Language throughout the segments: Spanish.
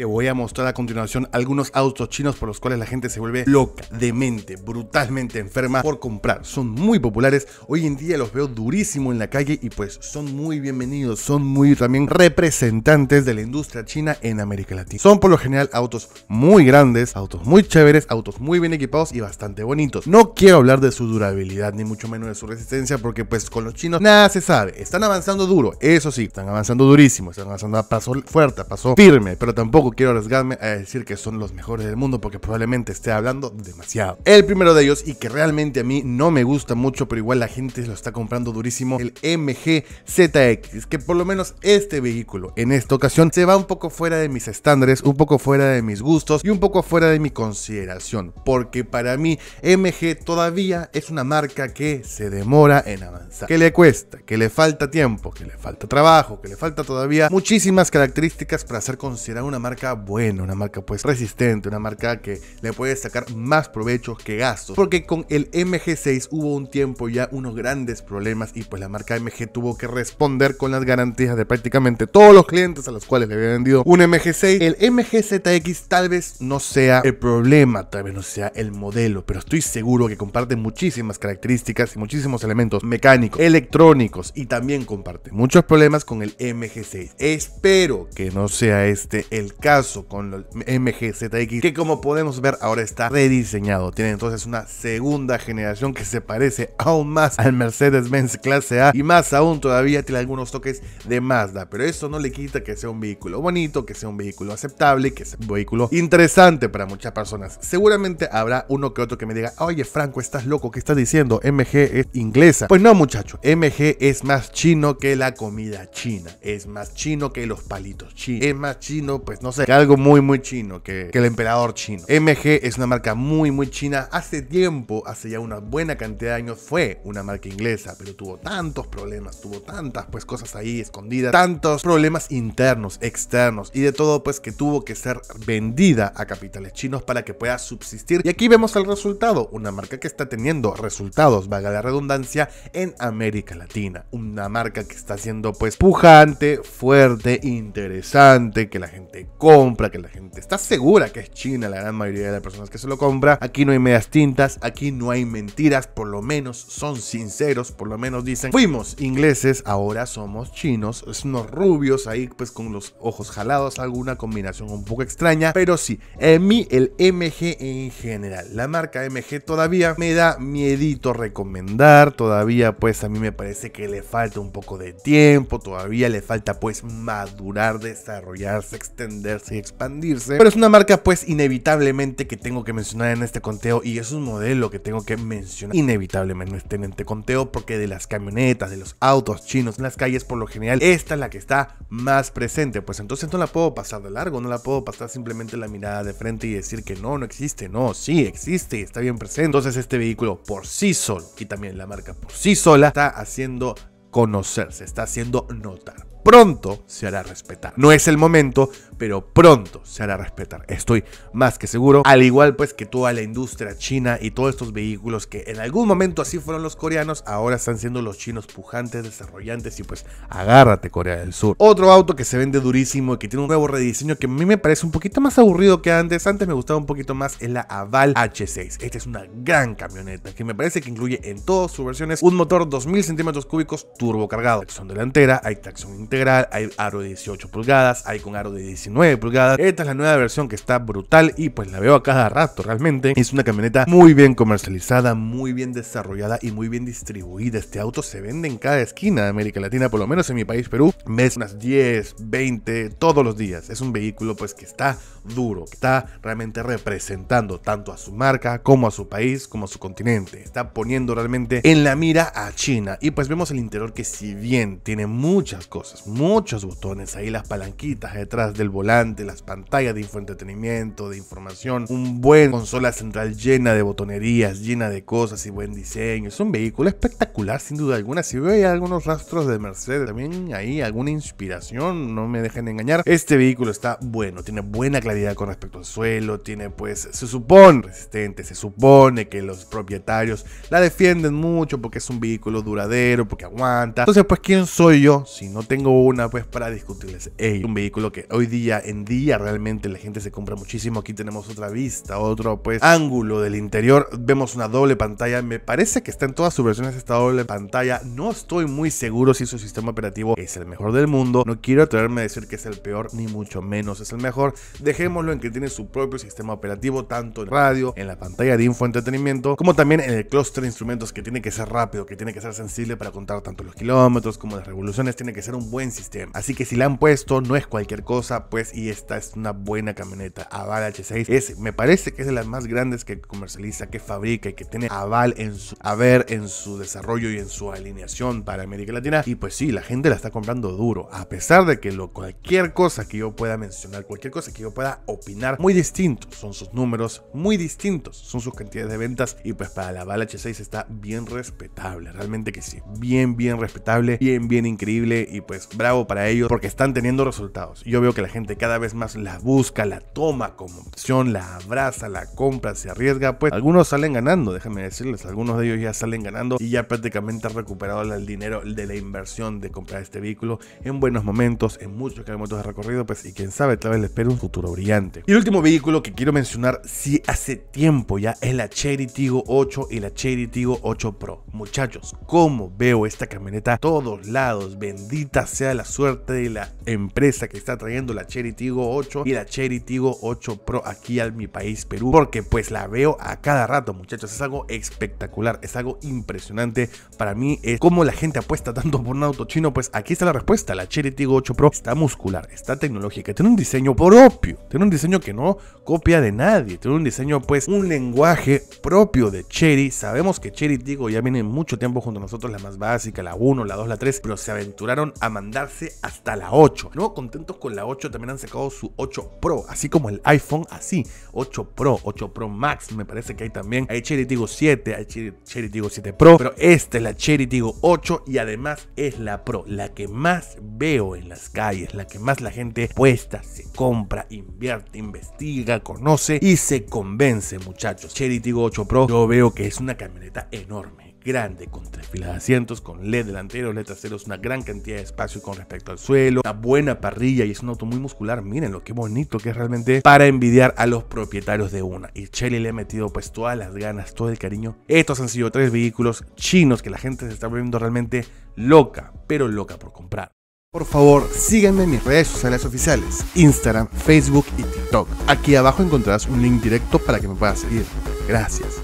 Te voy a mostrar a continuación algunos autos chinos por los cuales la gente se vuelve loca, demente, brutalmente enferma por comprar. Son muy populares, hoy en día los veo durísimo en la calle y pues son muy bienvenidos, son muy también representantes de la industria china en América Latina. Son por lo general autos muy grandes, autos muy chéveres, autos muy bien equipados y bastante bonitos. No quiero hablar de su durabilidad ni mucho menos de su resistencia porque pues con los chinos nada se sabe. Están avanzando duro, eso sí, están avanzando durísimo, están avanzando a paso fuerte, a paso firme, pero tampoco quiero arriesgarme a decir que son los mejores del mundo porque probablemente esté hablando demasiado. El primero de ellos y que realmente a mí no me gusta mucho, pero igual la gente lo está comprando durísimo, el MG ZX, que por lo menos este vehículo en esta ocasión se va un poco fuera de mis estándares, un poco fuera de mis gustos y un poco fuera de mi consideración, porque para mí MG todavía es una marca que se demora en avanzar, que le cuesta, que le falta tiempo, que le falta trabajo, que le falta todavía muchísimas características para ser considerada una marca bueno, una marca pues resistente, una marca que le puede sacar más provecho que gastos. Porque con el MG6 hubo un tiempo ya unos grandes problemas y pues la marca MG tuvo que responder con las garantías de prácticamente todos los clientes a los cuales le había vendido un MG6. El MGZX tal vez no sea el problema, tal vez no sea el modelo, pero estoy seguro que comparte muchísimas características y muchísimos elementos mecánicos, electrónicos y también comparte muchos problemas con el MG6. Espero que no sea este el caso con el MG ZX que como podemos ver ahora está rediseñado. Tiene entonces una segunda generación que se parece aún más al Mercedes-Benz clase A y más aún todavía tiene algunos toques de Mazda, pero eso no le quita que sea un vehículo bonito, que sea un vehículo aceptable, que sea un vehículo interesante para muchas personas. Seguramente habrá uno que otro que me diga, oye Franco, estás loco, ¿qué estás diciendo? MG es inglesa. Pues no muchacho, MG es más chino que la comida china, es más chino que los palitos chinos, es más chino pues no no sé, algo muy, muy chino, que, el emperador chino. MG es una marca muy, muy china. Hace tiempo, hace ya una buena cantidad de años, fue una marca inglesa, pero tuvo tantos problemas, tuvo tantas pues cosas ahí escondidas, tantos problemas internos, externos y de todo pues que tuvo que ser vendida a capitales chinos para que pueda subsistir. Y aquí vemos el resultado, una marca que está teniendo resultados, vaga la redundancia, en América Latina. Una marca que está siendo pues pujante, fuerte, interesante, que la gente compra, que la gente está segura que es China la gran mayoría de las personas que se lo compra. Aquí no hay medias tintas, aquí no hay mentiras, por lo menos son sinceros, por lo menos dicen, fuimos ingleses, ahora somos chinos, es unos rubios ahí pues con los ojos jalados, alguna combinación un poco extraña, pero sí, en mí el MG en general, la marca MG todavía me da miedito recomendar, todavía pues a mí me parece que le falta un poco de tiempo, todavía le falta pues madurar, desarrollarse, extender y expandirse. Pero es una marca pues inevitablemente que tengo que mencionar en este conteo y es un modelo que tengo que mencionar inevitablemente en este conteo porque de las camionetas, de los autos chinos en las calles por lo general, esta es la que está más presente. Pues entonces no la puedo pasar de largo, no la puedo pasar simplemente la mirada de frente y decir que no, no existe, no, sí existe y está bien presente. Entonces este vehículo por sí solo y también la marca por sí sola está haciendo conocerse, está haciendo notar pronto se hará respetar. No es el momento, pero pronto se hará respetar. Estoy más que seguro. Al igual pues que toda la industria china y todos estos vehículos que en algún momento así fueron los coreanos, ahora están siendo los chinos pujantes, desarrollantes y pues agárrate Corea del Sur. Otro auto que se vende durísimo y que tiene un nuevo rediseño que a mí me parece un poquito más aburrido que antes. Antes me gustaba un poquito más es la Aval H6. Esta es una gran camioneta que me parece que incluye en todas sus versiones un motor 2000 centímetros cúbicos turbo cargado. Tracción delantera, hay tracción integral, hay aro de 18 pulgadas, hay con aro de 19 pulgadas. Esta es la nueva versión que está brutal y pues la veo a cada rato realmente. Es una camioneta muy bien comercializada, muy bien desarrollada y muy bien distribuida. Este auto se vende en cada esquina de América Latina, por lo menos en mi país Perú, mes, unas 10, 20 todos los días. Es un vehículo pues que está duro, que está realmente representando tanto a su marca como a su país, como a su continente. Está poniendo realmente en la mira a China y pues vemos el interior que si bien tiene muchas cosas muchos botones, ahí las palanquitas detrás del volante, las pantallas de infoentretenimiento, de información, un buen consola central llena de botonerías, llena de cosas y buen diseño. Es un vehículo espectacular sin duda alguna. Si veo algunos rastros de Mercedes, también ahí alguna inspiración, no me dejen engañar. Este vehículo está bueno, tiene buena claridad con respecto al suelo, tiene pues, se supone resistente, se supone que los propietarios la defienden mucho porque es un vehículo duradero, porque aguanta. Entonces pues, ¿quién soy yo si no tengo una pues para discutirles. un vehículo que hoy día en día realmente la gente se compra muchísimo. Aquí tenemos otra vista, otro pues ángulo del interior. Vemos una doble pantalla. Me parece que está en todas sus versiones esta doble pantalla. No estoy muy seguro si su sistema operativo es el mejor del mundo. No quiero atreverme a decir que es el peor, ni mucho menos es el mejor. Dejémoslo en que tiene su propio sistema operativo, tanto en radio, en la pantalla de infoentretenimiento, como también en el clúster de instrumentos que tiene que ser rápido, que tiene que ser sensible para contar tanto los kilómetros como las revoluciones. Tiene que ser un buen en sistema. Así que si la han puesto, no es cualquier cosa, pues y esta es una buena camioneta. Aval H6 es, me parece que es de las más grandes que comercializa, que fabrica y que tiene Aval en su en su desarrollo y en su alineación para América Latina. Y pues sí, la gente la está comprando duro, a pesar de que lo, cualquier cosa que yo pueda mencionar, cualquier cosa que yo pueda opinar, muy distinto, son sus números, muy distintos son sus cantidades de ventas y pues para la Aval H6 está bien respetable, realmente que sí, bien, bien respetable, bien, bien increíble y pues bravo para ellos porque están teniendo resultados. Yo veo que la gente cada vez más la busca, la toma como opción, la abraza, la compra, se arriesga. Pues algunos salen ganando, déjenme decirles, algunos de ellos ya salen ganando y ya prácticamente han recuperado el dinero de la inversión de comprar este vehículo en buenos momentos, en muchos kilómetros de recorrido, pues y quién sabe, tal vez les espera un futuro brillante. Y el último vehículo que quiero mencionar, si hace tiempo ya, es la Cherry Tigo 8 y la Cherry Tigo 8 Pro. Muchachos, como veo esta camioneta todos lados? Bendita sea la suerte de la empresa que está trayendo la Cherry Tigo 8 y la Cherry Tigo 8 Pro aquí al mi país Perú, porque pues la veo a cada rato, muchachos, es algo espectacular, es algo impresionante para mí, es como la gente apuesta tanto por un auto chino, pues aquí está la respuesta, la Cherry Tigo 8 Pro está muscular, está tecnológica, tiene un diseño propio, tiene un diseño que no copia de nadie, tiene un diseño pues un lenguaje propio de Cherry, sabemos que Cherry Tigo ya viene mucho tiempo junto a nosotros, la más básica, la 1, la 2, la 3, pero se aventuraron a mandar Darse hasta la 8. No contentos con la 8, también han sacado su 8 Pro, así como el iPhone, así, 8 Pro, 8 Pro Max, me parece que hay también, hay Cherry Tigo 7, hay Cherry, Tigo 7 Pro, pero esta es la Cherry Tigo 8 y además es la Pro, la que más veo en las calles, la que más la gente puesta, se compra, invierte, investiga, conoce y se convence, muchachos. Cherry Tigo 8 Pro, yo veo que es una camioneta enorme grande con tres filas de asientos, con LED delanteros, LED traseros, una gran cantidad de espacio con respecto al suelo, una buena parrilla y es un auto muy muscular. Miren lo que bonito que es realmente para envidiar a los propietarios de una. Y Shelly le ha metido pues todas las ganas, todo el cariño. Estos han sido tres vehículos chinos que la gente se está volviendo realmente loca, pero loca por comprar. Por favor, síganme en mis redes sociales oficiales, Instagram, Facebook y TikTok. Aquí abajo encontrarás un link directo para que me puedas seguir. Gracias.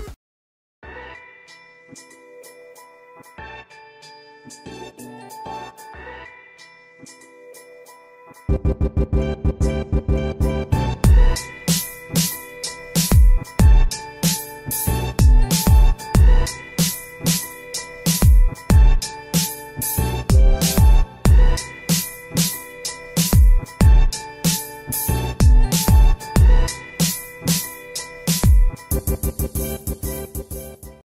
Thank you.